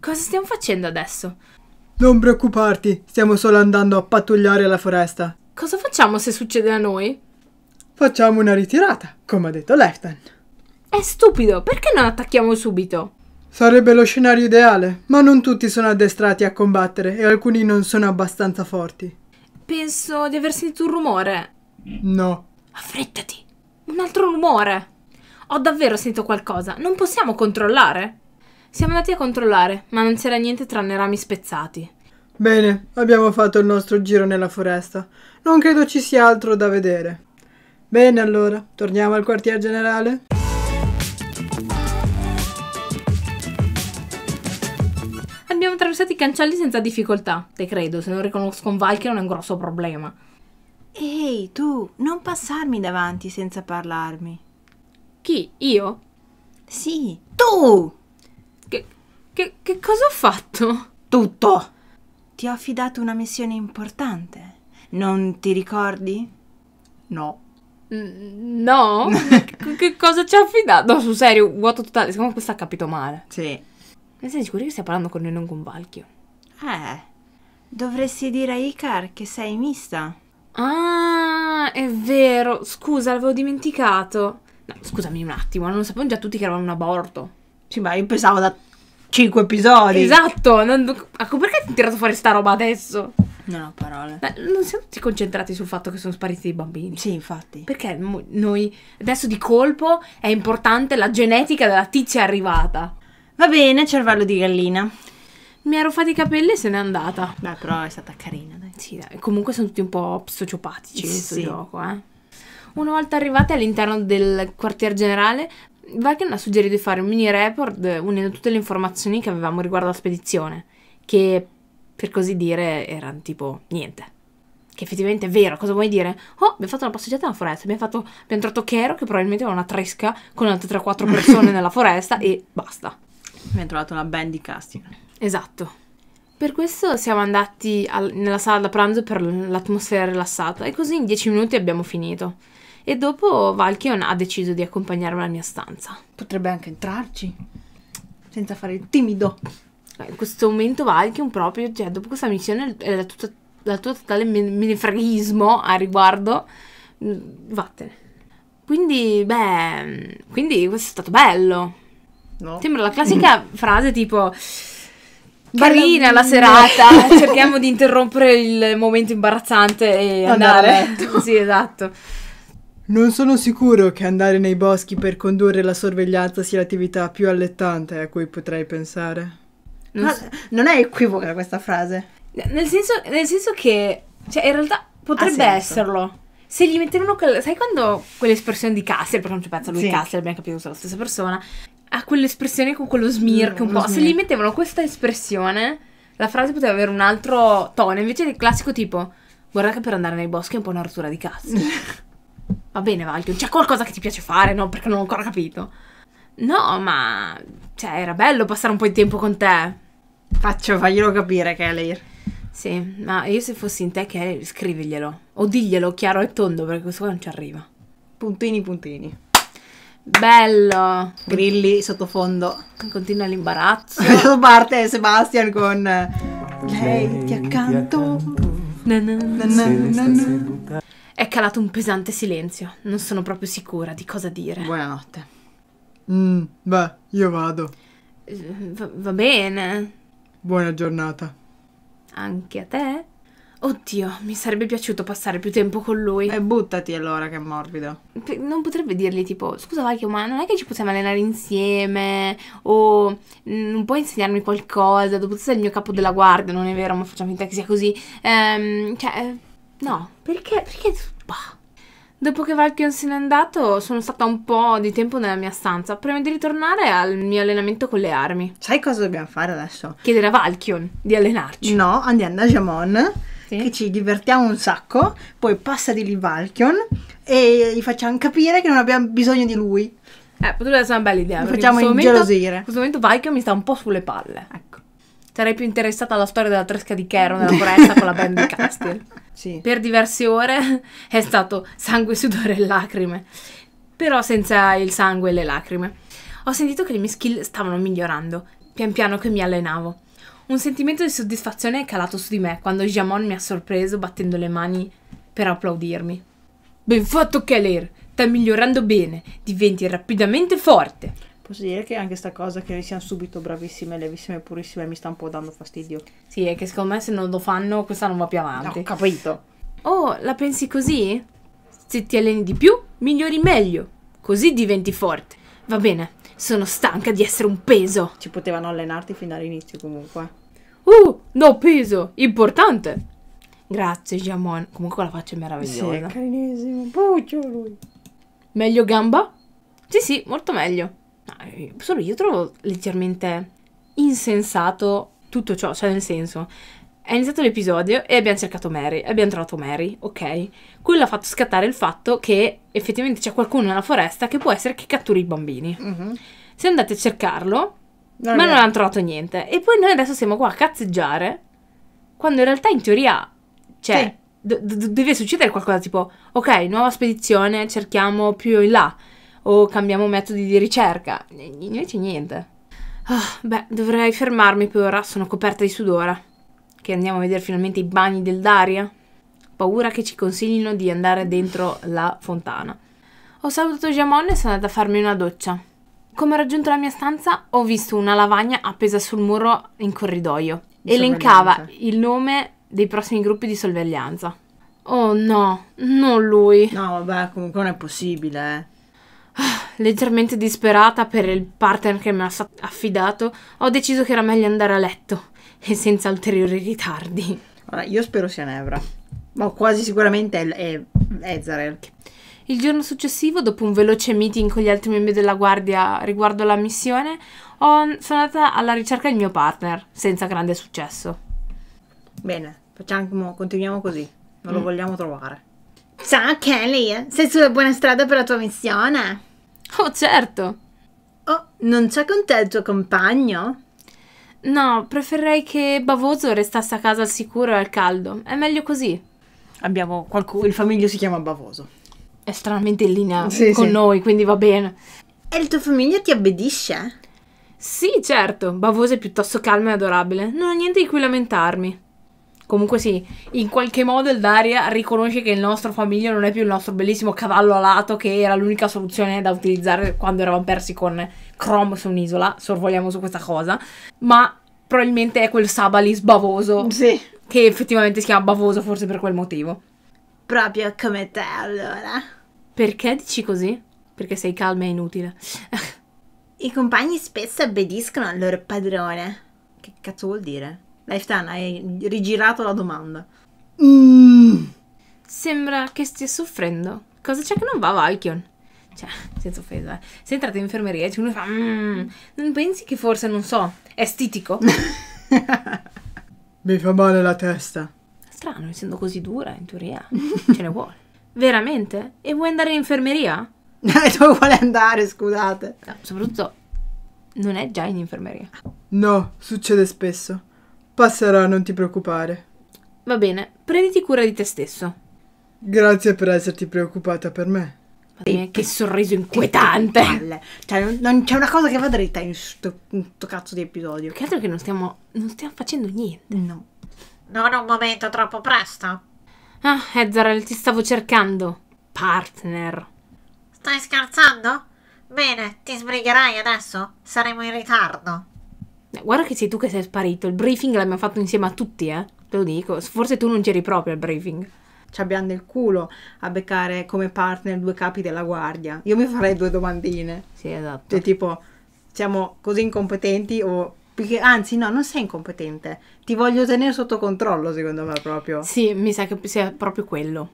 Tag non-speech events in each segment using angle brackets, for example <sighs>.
Cosa stiamo facendo adesso? Non preoccuparti, stiamo solo andando a pattugliare la foresta. Cosa facciamo se succede a noi? Facciamo una ritirata, come ha detto Leftan. È stupido, perché non attacchiamo subito? Sarebbe lo scenario ideale, ma non tutti sono addestrati a combattere e alcuni non sono abbastanza forti. Penso di aver sentito un rumore. No. Affrettati! Un altro rumore! Ho davvero sentito qualcosa, non possiamo controllare? Siamo andati a controllare, ma non c'era niente tranne rami spezzati. Bene, abbiamo fatto il nostro giro nella foresta. Non credo ci sia altro da vedere. Bene allora, torniamo al quartier generale. Abbiamo attraversato i cancelli senza difficoltà, te credo, se non riconosco un Valkyrie non è un grosso problema. Ehi, tu, non passarmi davanti senza parlarmi. Chi? Io? Sì, tu! Che, che cosa ho fatto? Tutto! Ti ho affidato una missione importante. Non ti ricordi? No. no? che, <laughs> che cosa ci ha affidato? No, su serio, vuoto totale. Secondo me questo ha capito male. Sì. Ma sei sicuro che stia parlando con noi non con Valchio? Eh, dovresti dire a Icar che sei mista. Ah, è vero. Scusa, l'avevo dimenticato. No, scusami un attimo, non sapevo già tutti che eravamo un aborto. Sì, ma io pensavo da 5 episodi. Esatto, non, ecco, perché ti hai tirato fuori sta roba adesso? Non ho parole. Ma non siamo tutti concentrati sul fatto che sono spariti i bambini. Sì, infatti. Perché noi adesso di colpo è importante la genetica della tizia arrivata. Va bene, cervello di gallina. Mi ero ruffato i capelli e se n'è andata. Beh, però è stata carina, dai. Sì, dai. Comunque sono tutti un po' sociopatici sì. in questo gioco, eh. Una volta arrivati all'interno del quartier generale, Valken ha suggerito di fare un mini report eh, unendo tutte le informazioni che avevamo riguardo alla spedizione, che per così dire erano tipo niente. Che effettivamente è vero, cosa vuoi dire? Oh, abbiamo fatto una passeggiata nella foresta, abbiamo, fatto, abbiamo trovato Kero che probabilmente aveva una tresca con altre 3-4 <laughs> persone nella foresta e basta. Abbiamo trovato una band di casting. Esatto. Per questo siamo andati al, nella sala da pranzo per l'atmosfera rilassata e così in 10 minuti abbiamo finito. E dopo Valkion ha deciso di accompagnarmi alla mia stanza. Potrebbe anche entrarci, senza fare il timido. Eh, in questo momento Valkion proprio, cioè dopo questa missione, eh, la, tutta, la tua totale menefreghismo a riguardo, mm, vattene. Quindi, beh, mm, quindi questo è stato bello. No. Sembra la classica <clears throat> frase tipo... Carina la, la <laughs> serata, cerchiamo di interrompere il momento imbarazzante e andare. andare. <laughs> sì, esatto. Non sono sicuro che andare nei boschi per condurre la sorveglianza sia l'attività più allettante a cui potrei pensare. Non, Ma, so. non è equivoca questa frase. Nel senso, nel senso che, cioè, in realtà potrebbe esserlo. Se gli mettevano quel, sai quando quell'espressione di Castle, perché non ci pensa lui sì. Castle, abbiamo capito che sono la stessa persona, ha quell'espressione con quello smirk mm, un po'. Smirk. Se gli mettevano questa espressione, la frase poteva avere un altro tono, invece del classico tipo, guarda che per andare nei boschi è un po' una rottura di cazzo. <laughs> Va bene, Valchio, c'è qualcosa che ti piace fare, no? Perché non ho ancora capito. No, ma... Cioè, era bello passare un po' di tempo con te. Faccio, faglielo capire, Kelly. Sì, ma io se fossi in te, Kelly, scriviglielo. O diglielo chiaro e tondo, perché questo qua non ci arriva. Puntini, puntini. Bello! Grilli sottofondo. Continua l'imbarazzo. Adesso <laughs> parte Sebastian con... Lei ti accanto. Lei ti accanto. Na, na, na, na, na, na. È calato un pesante silenzio. Non sono proprio sicura di cosa dire. Buonanotte. Mm, beh, io vado. Eh, va, va bene. Buona giornata. Anche a te? Oddio, mi sarebbe piaciuto passare più tempo con lui. E eh, buttati allora, che è morbido. Non potrebbe dirgli tipo, scusa Vacchio, ma non è che ci possiamo allenare insieme? O mm, non puoi insegnarmi qualcosa? Dopo tu sei il mio capo della guardia, non è vero, ma facciamo finta che sia così. Ehm, cioè... Eh, No, perché? Perché... Bah. Dopo che Valkyon se n'è andato, sono stata un po' di tempo nella mia stanza. Prima di ritornare al mio allenamento con le armi. Sai cosa dobbiamo fare adesso? Chiedere a Valkyon di allenarci. No, andiamo da Jamon, sì. che ci divertiamo un sacco. Poi passa di lì Valkyon e gli facciamo capire che non abbiamo bisogno di lui. Eh, potrebbe essere una bella idea. Facciamo facciamo ingelosire. In questo momento Valkyon mi sta un po' sulle palle. Ecco. Sarei più interessata alla storia della tresca di Kero nella foresta con la band di Castle sì. per diverse ore <laughs> è stato sangue, sudore e lacrime, però senza il sangue e le lacrime. Ho sentito che le mie skill stavano migliorando, pian piano che mi allenavo. Un sentimento di soddisfazione è calato su di me quando Jamon mi ha sorpreso battendo le mani per applaudirmi. Ben fatto, Keller! Stai migliorando bene, diventi rapidamente forte posso dire che anche sta cosa che siano subito bravissime, levissime e purissime mi sta un po' dando fastidio. Sì, è che secondo me se non lo fanno questa non va più avanti. no, capito. Oh, la pensi così? Se ti alleni di più, migliori meglio. Così diventi forte. Va bene, sono stanca di essere un peso. Ci potevano allenarti fin dall'inizio comunque. Uh, no peso, importante. Grazie, Jamon. Comunque la faccia è meravigliosa. Sì, è carinissimo. Puccio lui. Meglio gamba? Sì, sì, molto meglio. Ah, eh, solo io trovo leggermente insensato tutto ciò, cioè nel senso, è iniziato l'episodio e abbiamo cercato Mary, abbiamo trovato Mary, ok? Quello ha fatto scattare il fatto che effettivamente c'è qualcuno nella foresta che può essere che catturi i bambini. Mm-hmm. Se andate a cercarlo, non ma non hanno trovato niente. E poi noi adesso siamo qua a cazzeggiare, quando in realtà in teoria, cioè, sì. d- d- deve succedere qualcosa tipo, ok, nuova spedizione, cerchiamo più in là o cambiamo metodi di ricerca. Invece niente. Oh, beh, dovrei fermarmi per ora, sono coperta di sudore. Che andiamo a vedere finalmente i bagni del Daria? Paura che ci consiglino di andare dentro la fontana. Ho salutato Jamon e sono andata a farmi una doccia. Come ho raggiunto la mia stanza, ho visto una lavagna appesa sul muro in corridoio. Elencava il nome dei prossimi gruppi di sorveglianza. Oh no, non lui. No, vabbè, comunque non è possibile, eh. <sighs> leggermente disperata per il partner che mi ha affidato, ho deciso che era meglio andare a letto <laughs> e senza ulteriori ritardi. Allora, io spero sia Nevra, ma quasi sicuramente è, è, Ezarel. Il giorno successivo, dopo un veloce meeting con gli altri membri della guardia riguardo la missione, ho, sono andata alla ricerca del mio partner, senza grande successo. Bene, facciamo, continuiamo così, non mm. lo vogliamo trovare. Ciao Kelly, sei sulla buona strada per la tua missione? Oh, certo. Oh, non c'è con te il tuo compagno? No, preferirei che Bavoso restasse a casa al sicuro e al caldo. È meglio così. Abbiamo qualcuno, il famiglio si chiama Bavoso. È stranamente in linea sì, con sì. noi, quindi va bene. E il tuo famiglio ti obbedisce? Sì, certo. Bavoso è piuttosto calmo e adorabile. Non ho niente di cui lamentarmi. Comunque sì, in qualche modo il Daria riconosce che il nostro famiglio non è più il nostro bellissimo cavallo alato che era l'unica soluzione da utilizzare quando eravamo persi con Chrome su un'isola, sorvoliamo su questa cosa, ma probabilmente è quel Sabalis bavoso. Sì. Che effettivamente si chiama bavoso forse per quel motivo. Proprio come te allora. Perché dici così? Perché sei calma e inutile. <laughs> I compagni spesso obbediscono al loro padrone. Che cazzo vuol dire? Lifetana, hai rigirato la domanda. Mm. Sembra che stia soffrendo. Cosa c'è che non va, Valkion? Cioè, senza offesa, eh. sei entrato in infermeria e uno fa... Mm, non pensi che forse, non so, è stitico? <laughs> Mi fa male la testa. Strano, essendo così dura, in teoria, ce ne vuole. Veramente? E vuoi andare in infermeria? <laughs> Dove vuole andare, scusate? No, soprattutto, non è già in infermeria. No, succede spesso. Passerà, non ti preoccupare. Va bene, prenditi cura di te stesso. Grazie per esserti preoccupata per me. Mia, che sorriso inquietante! Che cioè, non, non c'è una cosa che va dritta in questo cazzo di episodio. Che altro che non stiamo, non stiamo facendo niente. No. Non un momento troppo presto. Ah, Ezarel, ti stavo cercando. Partner. Stai scherzando? Bene, ti sbrigherai adesso? Saremo in ritardo. Eh, guarda che sei tu che sei sparito. Il briefing l'abbiamo fatto insieme a tutti, eh. Te lo dico. Forse tu non c'eri proprio al briefing. Ci abbiamo nel culo a beccare come partner due capi della guardia. Io mi farei due domandine. Sì, esatto. Cioè, tipo, siamo così incompetenti o... anzi, no, non sei incompetente. Ti voglio tenere sotto controllo, secondo me, proprio. Sì, mi sa che sia proprio quello.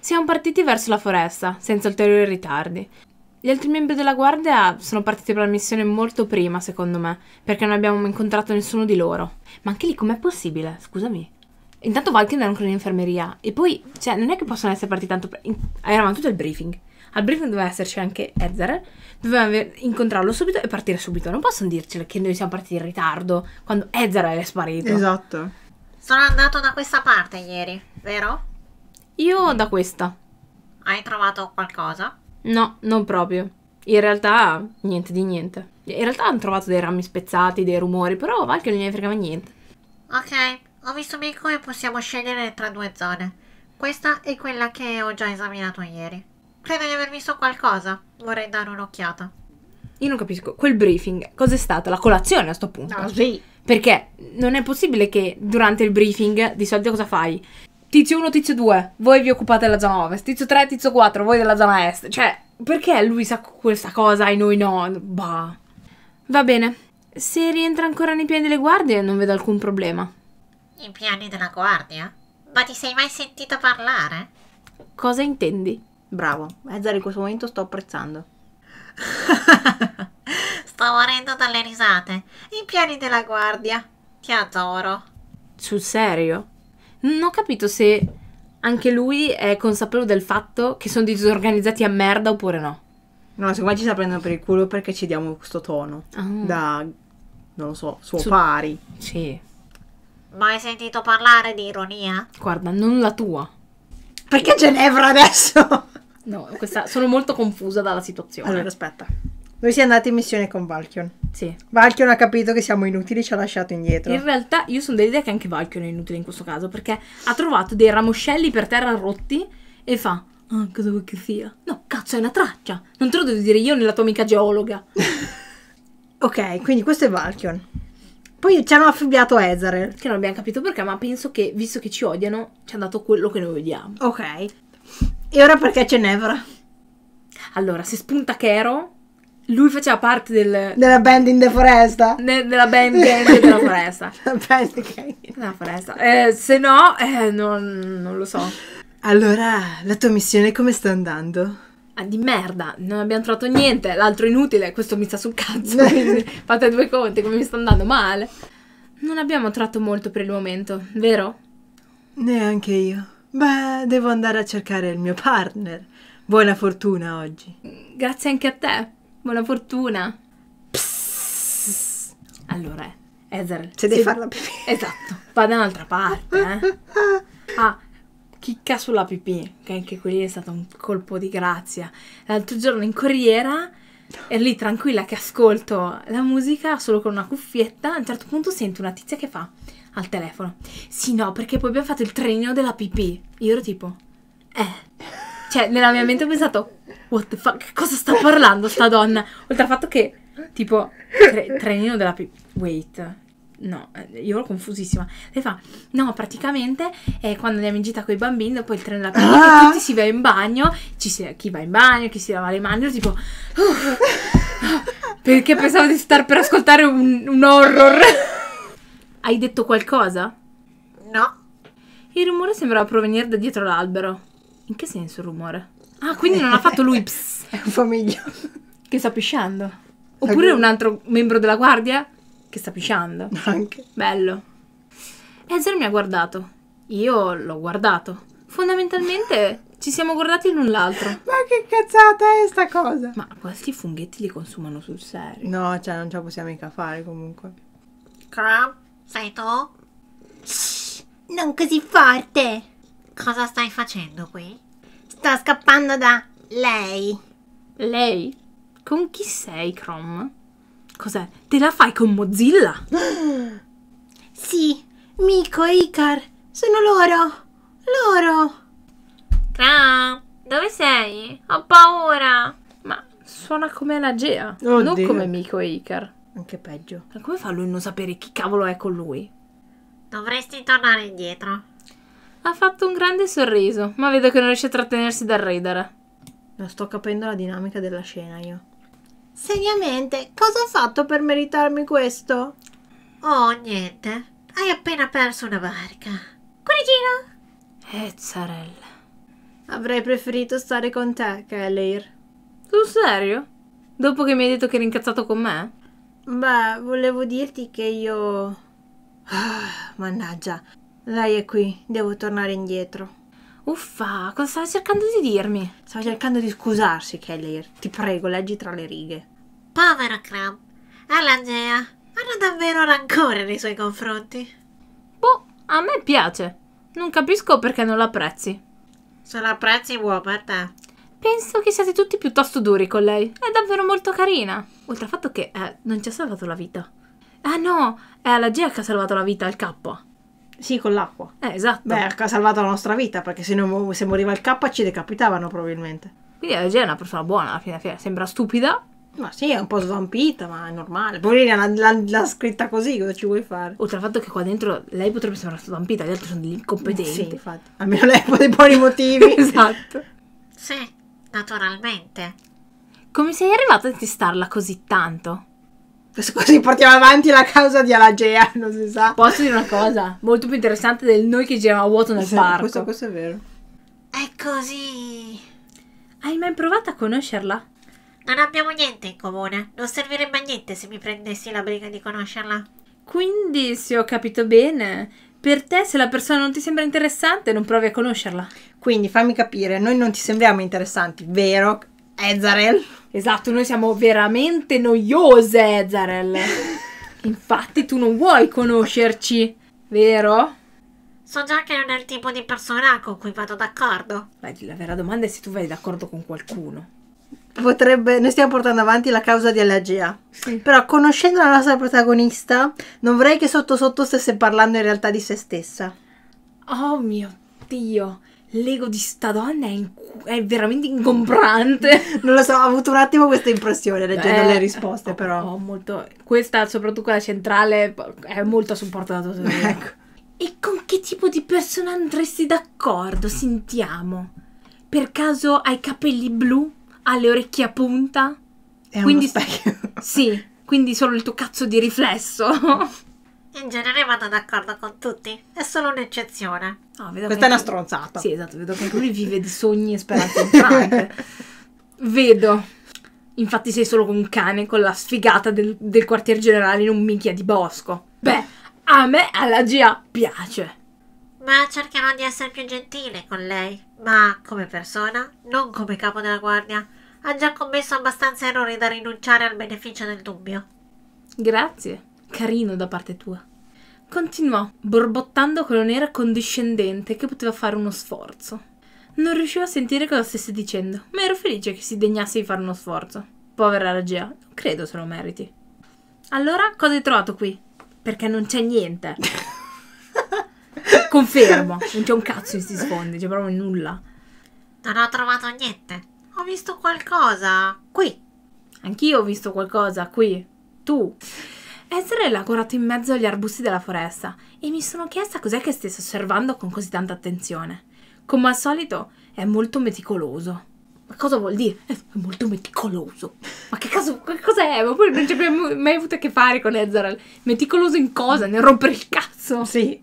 Siamo partiti verso la foresta, senza ulteriori ritardi. Gli altri membri della guardia sono partiti per la missione molto prima, secondo me, perché non abbiamo incontrato nessuno di loro. Ma anche lì com'è possibile? Scusami. Intanto Valkyrie era ancora in infermeria e poi, cioè, non è che possono essere partiti tanto... In... Eravamo tutto il briefing. Al briefing doveva esserci anche Ezra, doveva incontrarlo subito e partire subito. Non possono dircelo che noi siamo partiti in ritardo quando Ezra è sparito. Esatto. Sono andato da questa parte ieri, vero? Io da questa. Hai trovato qualcosa? No, non proprio. In realtà niente di niente. In realtà hanno trovato dei rami spezzati, dei rumori, però Valkyrie non gliene fregava niente. Ok, ho visto Mico e possiamo scegliere tra due zone. Questa è quella che ho già esaminato ieri. Credo di aver visto qualcosa. Vorrei dare un'occhiata. Io non capisco, quel briefing, cos'è stato? La colazione a sto punto? No, ah, sì. Perché non è possibile che durante il briefing di solito cosa fai? Tizio 1, tizio 2, voi vi occupate della zona ovest. Tizio 3, tizio 4, voi della zona est. Cioè, perché lui sa questa cosa e noi no? Bah. Va bene. Se rientra ancora nei piani delle guardie, non vedo alcun problema. I piani della guardia? Ma ti sei mai sentito parlare? Cosa intendi? Bravo, Ezzar in questo momento sto apprezzando. <laughs> sto morendo dalle risate. I piani della guardia. Ti adoro. Sul serio? non ho capito se anche lui è consapevole del fatto che sono disorganizzati a merda oppure no. No, secondo me ci sta prendendo per il culo perché ci diamo questo tono ah. da, non lo so, suo Su- pari. Sì. Ma sentito parlare di ironia? Guarda, non la tua. Perché Ginevra adesso? No, questa, sono molto confusa dalla situazione. Allora, aspetta. Noi siamo andati in missione con Valkion. Sì. Valkion ha capito che siamo inutili, e ci ha lasciato indietro. In realtà io sono dell'idea che anche Valkion è inutile in questo caso, perché ha trovato dei ramoscelli per terra rotti e fa... Ah, oh, cosa vuoi che sia? No, cazzo, è una traccia. Non te lo devo dire io nella tua amica geologa. <laughs> ok, quindi questo è Valkion. Poi ci hanno affibbiato a Ezarel. Che non abbiamo capito perché, ma penso che, visto che ci odiano, ci hanno dato quello che noi odiamo. Ok. E ora perché c'è Nevra? Allora, se spunta Kero lui faceva parte del... Della band in the foresta? Ne, della band della <laughs> foresta. La band che... Della foresta. Eh, se no, eh, non, non lo so. Allora, la tua missione come sta andando? Ah, di merda, non abbiamo trovato niente, l'altro inutile, questo mi sta sul cazzo, <laughs> fate due conti come mi sta andando male. Non abbiamo trovato molto per il momento, vero? Neanche io. Beh, devo andare a cercare il mio partner. Buona fortuna oggi. Grazie anche a te. Buona fortuna. Psss. Allora, eh, Ezer. Cioè, se devi fare la pipì. Esatto, va da un'altra parte. Eh. <laughs> Ah, chicca sulla pipì, che anche qui è stato un colpo di grazia. L'altro giorno in corriera ero lì tranquilla che ascolto la musica solo con una cuffietta. A un certo punto sento una tizia che fa al telefono. Sì, no, perché poi abbiamo fatto il trenino della pipì. Io ero tipo, eh. Cioè, nella mia mente ho pensato, what the fuck, cosa sta parlando sta donna? Oltre al fatto che, tipo, tre, trenino della... wait, no, eh, io ero confusissima. Lei fa, no, praticamente è eh, quando andiamo in gita con i bambini, poi il treno della pipì, ah! tutti si va in bagno, si, chi va in bagno, chi si lava le mani, io tipo... Uh, perché pensavo di star per ascoltare un, un horror. <laughs> Hai detto qualcosa? No. Il rumore sembrava provenire da dietro l'albero. In che senso il rumore? Ah, quindi non ha fatto lui <laughs> pss. È un famiglio. Che sta pisciando. Oppure un altro membro della guardia che sta pisciando. <laughs> Anche. Bello. Ezra mi ha guardato. Io l'ho guardato. Fondamentalmente ci siamo guardati l'un l'altro. Ma che cazzata è sta cosa? Ma questi funghetti li consumano sul serio. No, cioè non ce la possiamo mica fare comunque. Crab, sei tu? Shh, non così forte! Cosa stai facendo qui? Sto scappando da lei. Lei? Con chi sei, Crom? Cos'è? Te la fai con Mozilla? <gasps> sì, Miko e Icar. Sono loro. Loro. Crom, dove sei? Ho paura. Ma suona come la Gea, Oddio. non come Miko e Icar. Anche peggio. Ma come fa lui a non sapere chi cavolo è con lui? Dovresti tornare indietro. Ha fatto un grande sorriso, ma vedo che non riesce a trattenersi dal ridere. Non sto capendo la dinamica della scena io. Seriamente, cosa ho fatto per meritarmi questo? Oh, niente. Hai appena perso una barca. Corrigino! Ezzarella. Eh, Avrei preferito stare con te, Kelleir. Sul serio? Dopo che mi hai detto che eri incazzato con me? Beh, volevo dirti che io... Ah, mannaggia, lei è qui, devo tornare indietro. Uffa, cosa stava cercando di dirmi? Stava cercando di scusarsi, Keller. Ti prego, leggi tra le righe. Povero Crab. All'Angea. Hanno davvero rancore nei suoi confronti. Boh, a me piace. Non capisco perché non l'apprezzi. Se l'apprezzi, vuoi per te. Penso che siate tutti piuttosto duri con lei. È davvero molto carina. Oltre al fatto che eh, non ci ha salvato la vita. Ah no, è la G che ha salvato la vita al K. Sì, con l'acqua. Eh, esatto. Beh, ha salvato la nostra vita perché se, non, se moriva il K ci decapitavano probabilmente. Quindi la Gia è una persona buona alla fine, alla fine. sembra stupida. Ma sì, è un po' svampita, ma è normale. Poverina, l'ha, scritta così, cosa ci vuoi fare? Oltre al fatto che qua dentro lei potrebbe sembrare svampita, gli altri sono degli incompetenti. Sì, infatti. Almeno lei ha dei buoni motivi. <laughs> esatto. Sì, naturalmente. Come sei arrivata a testarla così tanto? Così portiamo avanti la causa di Alagea, <laughs> non si sa. Posso dire una cosa? Molto più interessante del noi che giriamo a vuoto nel sì, parco. Questo, questo è vero. È così. Hai mai provato a conoscerla? Non abbiamo niente in comune. Non servirebbe a niente se mi prendessi la briga di conoscerla. Quindi, se ho capito bene, per te se la persona non ti sembra interessante non provi a conoscerla. Quindi fammi capire, noi non ti sembriamo interessanti, vero? Ezarel. Esatto, noi siamo veramente noiose, Ezarel. <laughs> Infatti tu non vuoi conoscerci, vero? So già che non è il tipo di persona con cui vado d'accordo. Beh, La vera domanda è se tu vai d'accordo con qualcuno. Potrebbe, noi stiamo portando avanti la causa di allergia. Sì. Però conoscendo la nostra protagonista, non vorrei che sotto sotto stesse parlando in realtà di se stessa. Oh mio Dio l'ego di sta donna è, in, è veramente ingombrante. <laughs> non lo so, ho avuto un attimo questa impressione leggendo eh, le risposte, oh, però. Oh, molto... Questa, soprattutto quella centrale, è molto a supporto da tua teoria. Ecco. E con che tipo di persona andresti d'accordo? Sentiamo. Per caso hai capelli blu? Ha le orecchie a punta? È quindi, uno specchio. sì, quindi solo il tuo cazzo di riflesso. <laughs> In genere vado d'accordo con tutti, è solo un'eccezione. Oh, Questa è una stronzata. Sì, esatto, vedo che lui vive di sogni e speranze <laughs> vedo. Infatti sei solo con un cane, con la sfigata del, del quartier generale in un minchia di bosco. Beh, a me alla GA piace. Ma cercherò di essere più gentile con lei, ma come persona, non come capo della guardia. Ha già commesso abbastanza errori da rinunciare al beneficio del dubbio. Grazie, carino da parte tua. Continuò, borbottando con un'era condiscendente che poteva fare uno sforzo. Non riuscivo a sentire cosa stesse dicendo, ma ero felice che si degnasse di fare uno sforzo. Povera regia, credo se lo meriti. Allora, cosa hai trovato qui? Perché non c'è niente. <laughs> Confermo, non c'è un cazzo in sti sfondi, c'è proprio nulla. Non ho trovato niente. Ho visto qualcosa qui. Anch'io ho visto qualcosa qui. Tu. Ezra è lavorato in mezzo agli arbusti della foresta e mi sono chiesta cos'è che stesse osservando con così tanta attenzione. Come al solito è molto meticoloso. Ma cosa vuol dire? È molto meticoloso. Ma che caso, che cos'è? Ma poi non ci abbiamo mai avuto a che fare con Ezra. Meticoloso in cosa? Nel rompere il cazzo? Sì.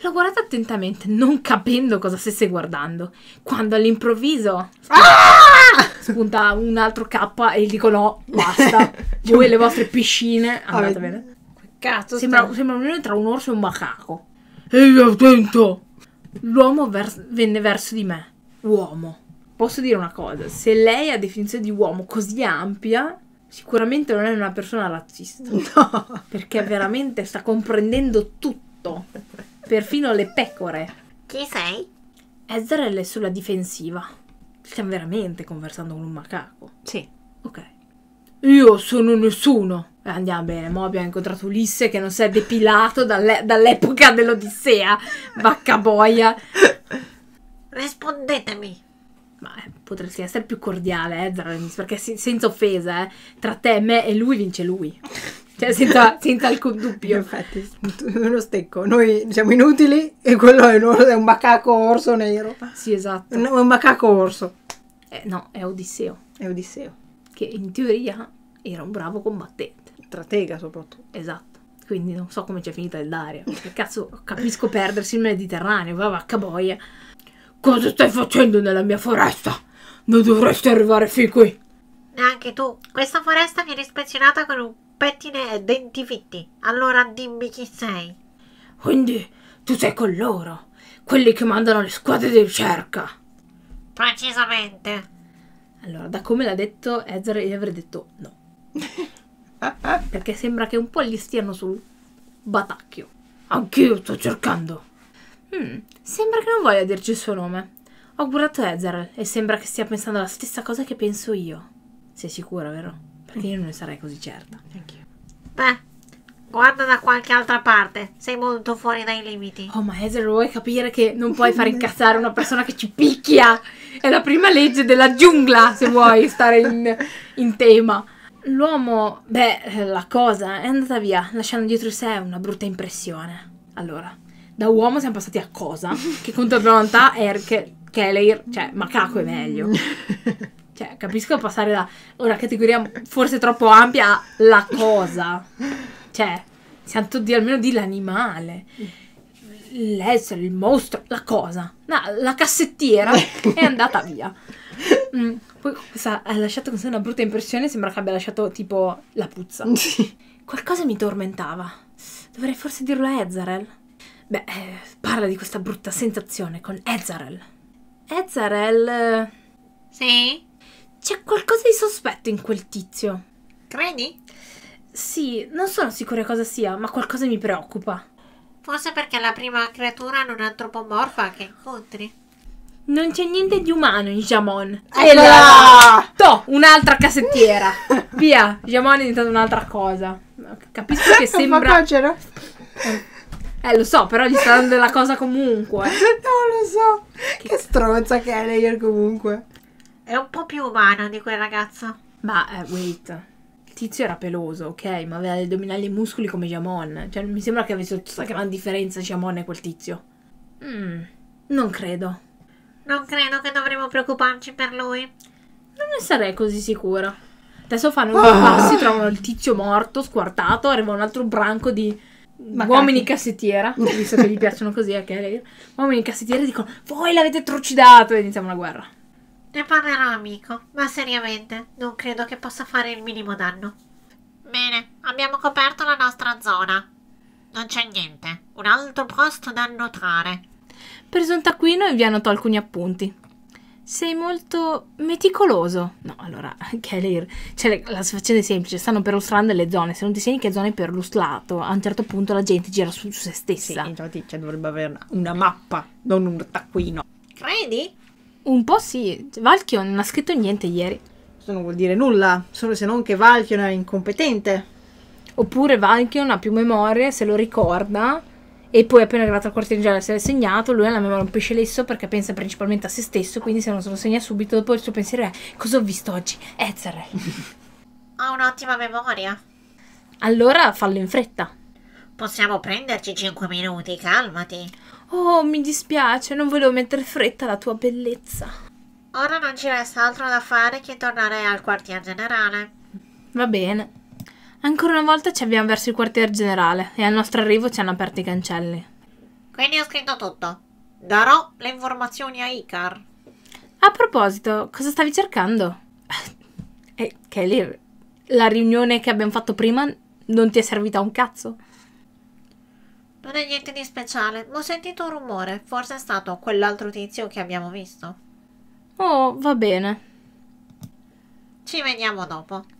L'ho guardata attentamente, non capendo cosa stesse guardando, quando all'improvviso ah! spunta un altro K e gli dico no, basta. <laughs> voi e le vostre piscine, andate bene. Cazzo, sembra, sembra un'unione tra un orso e un macaco. Ehi, attento! L'uomo vers- venne verso di me. Uomo. Posso dire una cosa, se lei ha definizione di uomo così ampia, sicuramente non è una persona razzista. <laughs> No. Perché veramente sta comprendendo tutto, perfino le pecore. Chi sei? Ezra è sulla difensiva. Stiamo veramente conversando con un macaco. Sì. Ok. Io sono nessuno. Eh, andiamo bene, mo abbiamo incontrato Ulisse che non si è depilato dall'e- dall'epoca dell'Odissea. Vacca boia. Rispondetemi. Ma eh, potresti essere più cordiale, eh, Zaramis, perché se- senza offesa, eh, tra te, e me e lui vince lui. Cioè, senza, <laughs> senza alcun dubbio. In effetti, uno stecco. Noi siamo inutili e quello è un, è un macaco orso nero. Sì, esatto. è un macaco orso. Eh, no, è Odisseo. È Odisseo che in teoria era un bravo combattente. Stratega soprattutto. Esatto. Quindi non so come c'è finita il Daria. Che cazzo, capisco perdersi il Mediterraneo, va vacca boia. Cosa stai facendo nella mia foresta? Non dovresti arrivare fin qui. Neanche tu. Questa foresta viene ispezionata con un pettine e denti fitti. Allora dimmi chi sei. Quindi tu sei con loro, quelli che mandano le squadre di ricerca. Precisamente. Allora, da come l'ha detto Ezra, io avrei detto no. <laughs> Perché sembra che un po' gli stiano sul batacchio. Anch'io sto cercando. Mm, sembra che non voglia dirci il suo nome. Ho guardato Ezra e sembra che stia pensando la stessa cosa che penso io. Sei sicura, vero? Perché io non ne sarei così certa. Thank you. Beh, Guarda da qualche altra parte, sei molto fuori dai limiti. Oh, ma Ezra, vuoi capire che non puoi far <laughs> incazzare una persona che ci picchia? È la prima legge della giungla, se vuoi stare in, in tema. L'uomo, beh, la cosa è andata via, lasciando dietro sé una brutta impressione. Allora, da uomo siamo passati a cosa, che contro volontà è che, Keleir, cioè, macaco è meglio. Cioè, capisco passare da una categoria forse troppo ampia a la cosa. Cioè, santo Dio, almeno di l'animale. L'essere, il mostro, la cosa. No, la cassettiera è andata via. Mm. Poi questa ha lasciato con sé una brutta impressione, sembra che abbia lasciato tipo la puzza. <laughs> Qualcosa mi tormentava. Dovrei forse dirlo a Ezarel. Beh, eh, parla di questa brutta sensazione con Ezarel. Ezarel... Eh, sì? C'è qualcosa di sospetto in quel tizio. Credi? Sì, non sono sicura cosa sia, ma qualcosa mi preoccupa. Forse perché è la prima creatura non antropomorfa che incontri. Non c'è niente di umano in Jamon. E la... To, un'altra cassettiera. Via, Jamon è diventata un'altra cosa. Capisco che <laughs> sembra... Eh, lo so, però gli sta dando della cosa comunque. <laughs> No, lo so. Che, che stronza che è lei comunque. È un po' più umano di quel ragazzo. Ma, eh, wait tizio era peloso, ok? Ma aveva gli addominali e muscoli come Jamon. Cioè, mi sembra che avesse tutta questa gran differenza Jamon e quel tizio. Mm, non credo. Non credo che dovremmo preoccuparci per lui. Non ne sarei così sicura. Adesso fanno due ah. trovano il tizio morto, squartato, arriva un altro branco di Magari. uomini cassettiera, <laughs> visto che gli piacciono così, a ok? Uomini cassettiera dicono, voi l'avete trucidato e iniziamo la guerra. Ne parlerò amico, ma seriamente non credo che possa fare il minimo danno. Bene, abbiamo coperto la nostra zona. Non c'è niente, un altro posto da annotare. Preso un taccuino e vi annotò alcuni appunti. Sei molto meticoloso. No, allora, Keller, <laughs> cioè, la faccenda è semplice, stanno perlustrando le zone. Se non ti segni che zone è perlustrato, a un certo punto la gente gira su, su se stessa. Sì, infatti cioè, dovrebbe avere una, una mappa, non un taccuino. Credi? Un po' sì, Valchion non ha scritto niente ieri. Questo non vuol dire nulla, solo se non che Valchion è incompetente. Oppure Valchion ha più memoria, se lo ricorda, e poi appena è arrivato al quartiere se l'è segnato, lui ha la memoria un pesce lesso perché pensa principalmente a se stesso, quindi se non se lo segna subito, dopo il suo pensiero è cosa ho visto oggi? Ezzer. <laughs> ha un'ottima memoria. Allora fallo in fretta. Possiamo prenderci 5 minuti, calmati. Oh, mi dispiace, non volevo mettere fretta alla tua bellezza. Ora non ci resta altro da fare che tornare al quartier generale. Va bene. Ancora una volta ci avviamo verso il quartier generale e al nostro arrivo ci hanno aperto i cancelli. Quindi ho scritto tutto. Darò le informazioni a Icar. A proposito, cosa stavi cercando? <laughs> Eh, Kelly, la riunione che abbiamo fatto prima non ti è servita un cazzo? Non è niente di speciale, ma ho sentito un rumore, forse è stato quell'altro tizio che abbiamo visto. Oh, va bene. Ci vediamo dopo.